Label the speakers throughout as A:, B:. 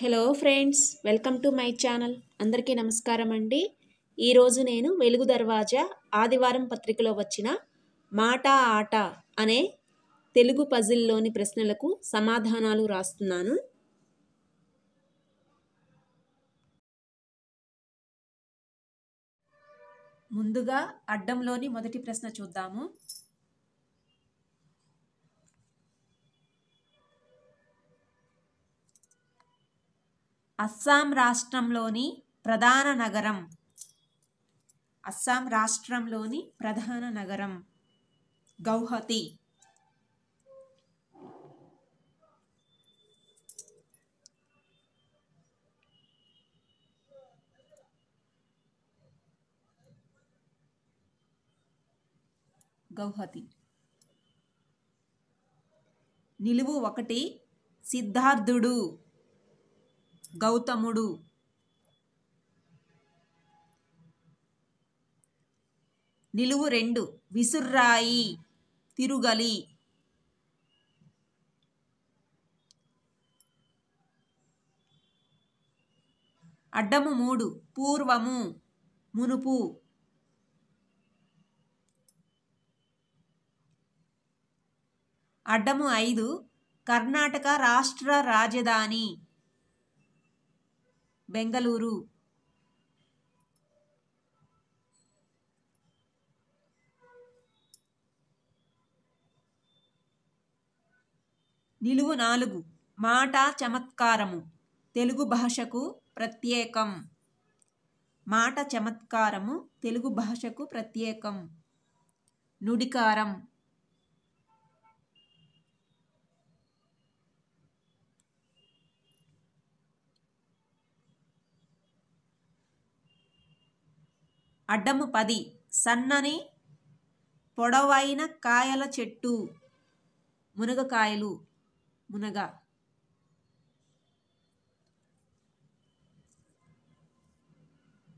A: hello friends welcome to my channel అందరికీ నమస్కారం అండి ఈరోజు నేను వెలుగు దర్వాజా ఆదివారం పత్రికలో వచ్చిన మాట ఆట అనే తెలుగు పజిల్లోని ప్రశ్నలకు సమాధానాలు రాస్తున్నాను ముందుగా అడ్డంలోని మొదటి ప్రశ్న చూద్దాము అస్సాం రాష్ట్రంలోని ప్రధాన నగరం అస్సాం రాష్ట్రంలోని ప్రధాన నగరం గౌహతి గౌహతి నిలువు ఒకటి సిద్ధార్థుడు గౌతముడు నిలువు రెండు విసుర్రాయి తిరుగలి అడ్డము మూడు పూర్వము మునుపు అడ్డము ఐదు కర్ణాటక రాష్ట్ర రాజధాని బెంగళూరు నిలువు నాలుగు మాట చమత్కారము తెలుగు భాషకు ప్రత్యేకం మాట చమత్కారము తెలుగు భాషకు ప్రత్యేకం నుడికారం అడ్డము పది సన్నని పొడవైన కాయల చెట్టు మునగకాయలు మునగ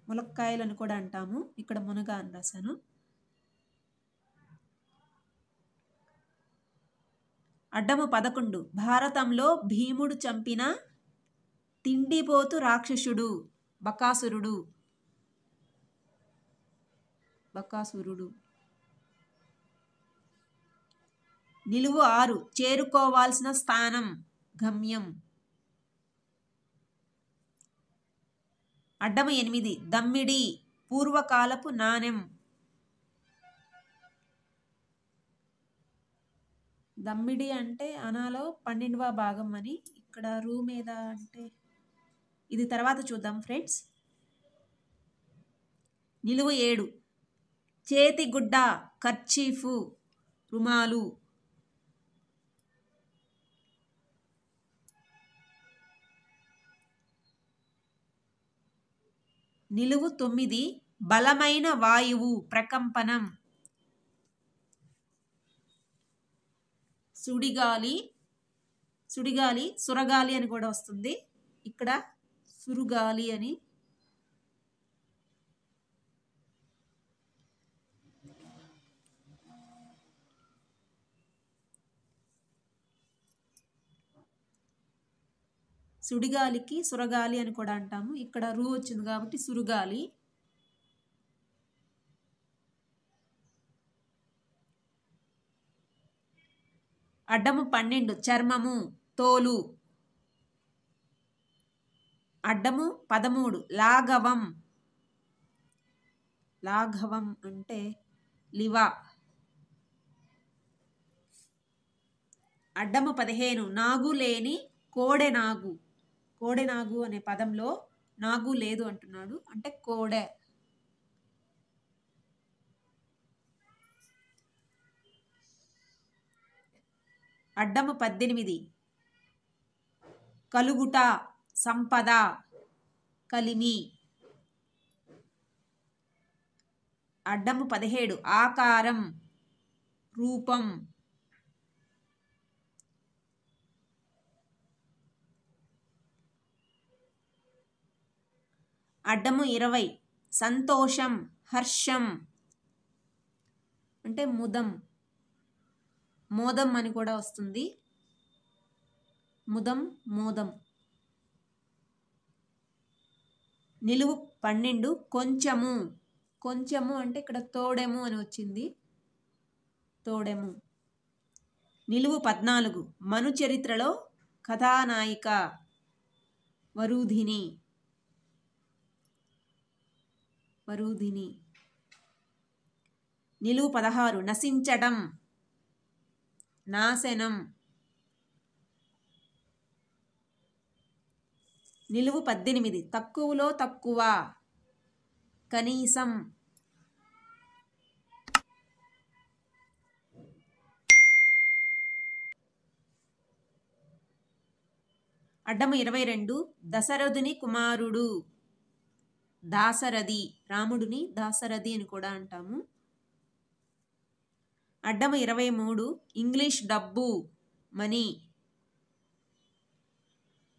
A: ములక్కాయలు అని కూడా అంటాము ఇక్కడ మునగ అని రాశాను అడ్డము పదకొండు భారతంలో భీముడు చంపిన తిండిపోతు రాక్షసుడు బకాసురుడు బకాసురుడు నిలువు ఆరు చేరుకోవాల్సిన స్థానం గమ్యం అడ్డమ ఎనిమిది దమ్మిడి పూర్వకాలపు నాణ్యం దమ్మిడి అంటే అనాలో పన్నెండవ భాగం అని ఇక్కడ రూ మీద అంటే ఇది తర్వాత చూద్దాం ఫ్రెండ్స్ నిలువ ఏడు చేతిగుడ్డ కర్చీఫు రుమాలు నిలువు తొమ్మిది బలమైన వాయువు ప్రకంపనం సుడిగాలి సుడిగాలి సురగాలి అని కూడా వస్తుంది ఇక్కడ సురుగాలి అని సుడిగాలికి సురగాలి అని కూడా అంటాము ఇక్కడ రూ వచ్చింది కాబట్టి సురగాలి అడ్డము పన్నెండు చర్మము తోలు అడ్డము పదమూడు లాఘవం లాఘవం అంటే లివా అడ్డము పదిహేను నాగు లేని కోడె నాగు కోడె నాగు అనే పదంలో నాగు లేదు అంటున్నాడు అంటే కోడె అడ్డము పద్దెనిమిది కలుగుట సంపద కలిమి అడ్డము పదిహేడు ఆకారం రూపం అడ్డము ఇరవై సంతోషం హర్షం అంటే ముదం మోదం అని కూడా వస్తుంది ముదం మోదం నిలువు పన్నెండు కొంచెము కొంచెము అంటే ఇక్కడ తోడెము అని వచ్చింది తోడెము నిలువు పద్నాలుగు మను చరిత్రలో కథానాయిక వరూధిని వరూధిని నిలువు పదహారు నశించడం నాశనం నిలువు పద్దెనిమిది తక్కువలో తక్కువ కనీసం అడ్డము ఇరవై రెండు దశరథుని కుమారుడు దాసరథి రాముడిని దాసరథి అని కూడా అంటాము అడ్డం ఇరవై మూడు ఇంగ్లీష్ డబ్బు మనీ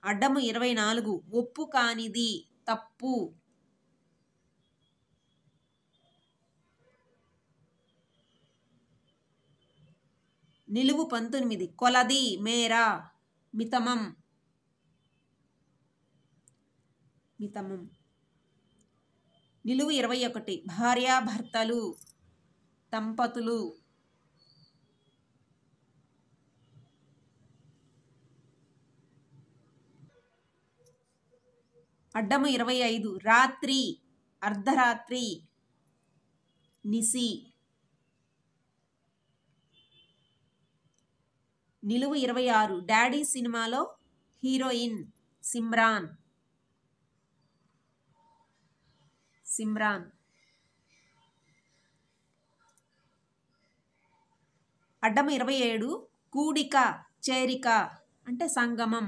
A: అడ్డము ఇరవై నాలుగు ఒప్పు కానిది తప్పు నిలువు పంతొమ్మిది కొలది మేరా మితమం మితమం నిలువు ఇరవై ఒకటి భార్యాభర్తలు దంపతులు అడ్డము ఇరవై ఐదు రాత్రి అర్ధరాత్రి నిసి నిలువు ఇరవై ఆరు డాడీ సినిమాలో హీరోయిన్ సిమ్రాన్ సిమ్రాన్ అడ్డం ఇరవై ఏడు కూడిక చేరిక అంటే సంగమం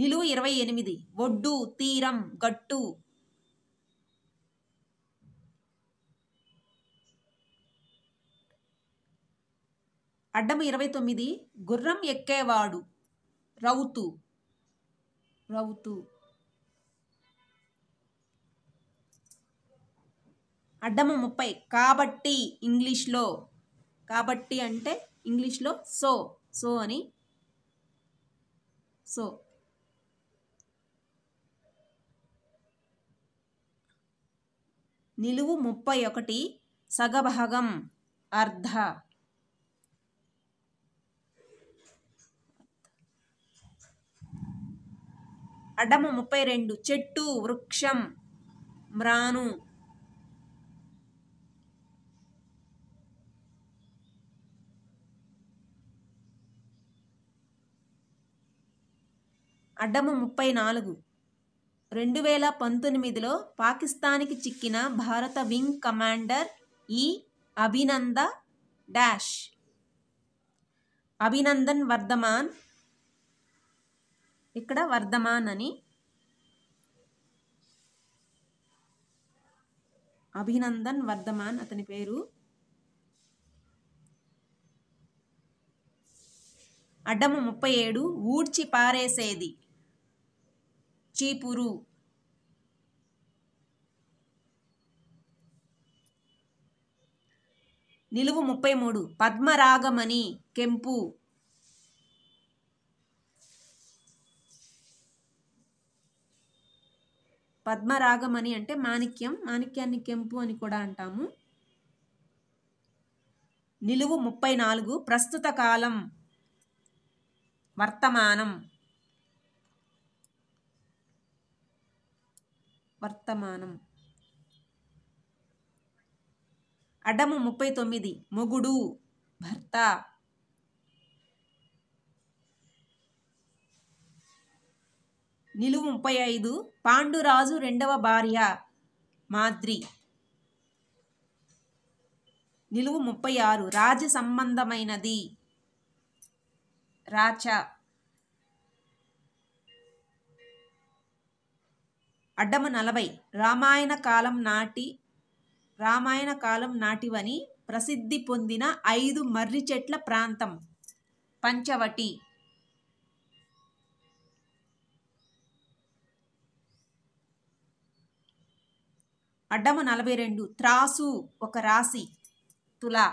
A: నిలువు ఇరవై ఎనిమిది ఒడ్డు తీరం గట్టు అడ్డం ఇరవై తొమ్మిది గుర్రం ఎక్కేవాడు రౌతు రౌతు అడ్డమ ముప్పై కాబట్టి ఇంగ్లీష్లో కాబట్టి అంటే ఇంగ్లీష్లో సో సో అని సో నిలువు ముప్పై ఒకటి సగభాగం అర్ధ అడ్డము ముప్పై రెండు చెట్టు వృక్షం మ్రాను అడ్డము ముప్పై నాలుగు రెండు వేల పంతొమ్మిదిలో పాకిస్తాన్కి చిక్కిన భారత వింగ్ కమాండర్ ఈ అభినంద డాష్ అభినందన్ వర్ధమాన్ ఇక్కడ వర్ధమాన్ అని అభినందన్ వర్ధమాన్ అతని పేరు అడ్డము ముప్పై ఏడు ఊడ్చి పారేసేది చీపురు నిలువు ముప్పై మూడు పద్మరాగమణి కెంపు పద్మరాగమని అంటే మాణిక్యం మాణిక్యాన్ని కెంపు అని కూడా అంటాము నిలువు ముప్పై నాలుగు ప్రస్తుత కాలం వర్తమానం వర్తమానం అడ్డము ముప్పై తొమ్మిది మొగుడు భర్త నిలువు ముప్పై ఐదు పాండురాజు రెండవ భార్య మాద్రి నిలువు ముప్పై ఆరు రాజ సంబంధమైనది రాచ అడ్డము నలభై రామాయణ కాలం నాటి రామాయణ కాలం నాటివని ప్రసిద్ధి పొందిన ఐదు మర్రి చెట్ల ప్రాంతం పంచవటి అడ్డమ నలభై రెండు త్రాసు ఒక రాశి తులా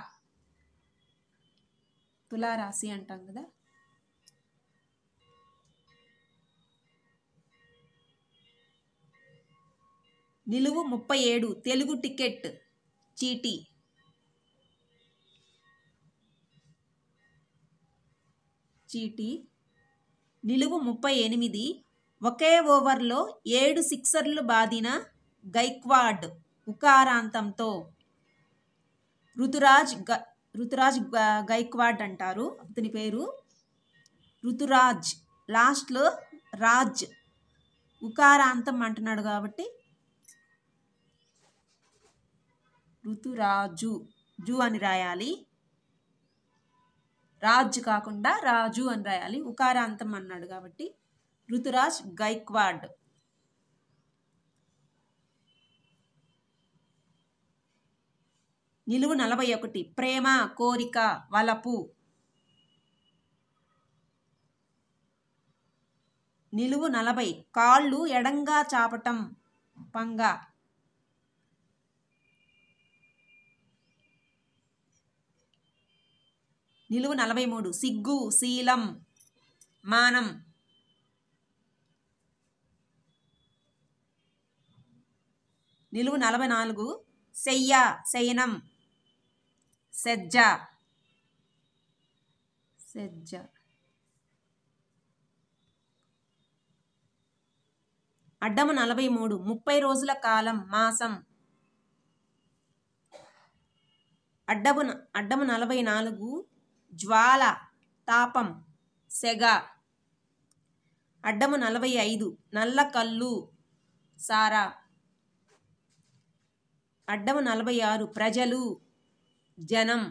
A: తులా రాశి అంటాం కదా నిలువు ముప్పై ఏడు తెలుగు టికెట్ చీటీ చీటీ నిలువు ముప్పై ఎనిమిది ఒకే ఓవర్లో ఏడు సిక్సర్లు బాదిన గైక్వాడ్ ఉకారాంతంతో ఋతురాజ్ గ ఋతురాజ్ గైక్వాడ్ అంటారు అతని పేరు ఋతురాజ్ లాస్ట్లో రాజ్ ఉకారాంతం అంటున్నాడు కాబట్టి ఋతురాజు జు అని రాయాలి రాజ్ కాకుండా రాజు అని రాయాలి ఉకారాంతం అన్నాడు కాబట్టి ఋతురాజ్ గైక్వాడ్ నిలువు నలభై ఒకటి ప్రేమ కోరిక వలపు నిలువు నలభై కాళ్ళు ఎడంగా చాపటం పంగ నిలువు నలభై మూడు సిగ్గు శీలం మానం నిలువు నలభై నాలుగు శయ్య శయనం సజ్జ సజ్జ అడ్డము నలభై మూడు ముప్పై రోజుల కాలం మాసం అడ్డము అడ్డము నలభై నాలుగు జ్వాల తాపం సెగ అడ్డము నలభై ఐదు నల్ల కళ్ళు సారా అడ్డము నలభై ఆరు ప్రజలు జనం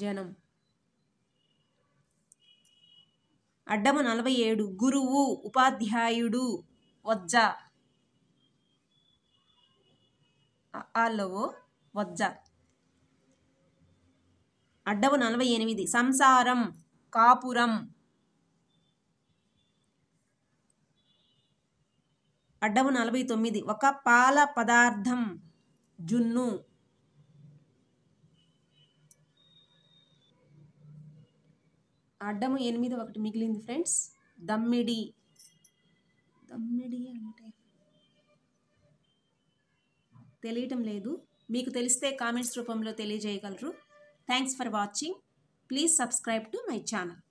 A: జనం అడ్డము నలభై ఏడు గురువు ఉపాధ్యాయుడు వజ్జ ఆలో వజ్జ అడ్డము నలభై ఎనిమిది సంసారం కాపురం అడ్డము నలభై తొమ్మిది ఒక పాల పదార్థం జున్ను అడ్డము ఎనిమిది ఒకటి మిగిలింది ఫ్రెండ్స్ దమ్మిడి దమ్మిడి అంటే తెలియటం లేదు మీకు తెలిస్తే కామెంట్స్ రూపంలో తెలియజేయగలరు thanks for watching please subscribe to my channel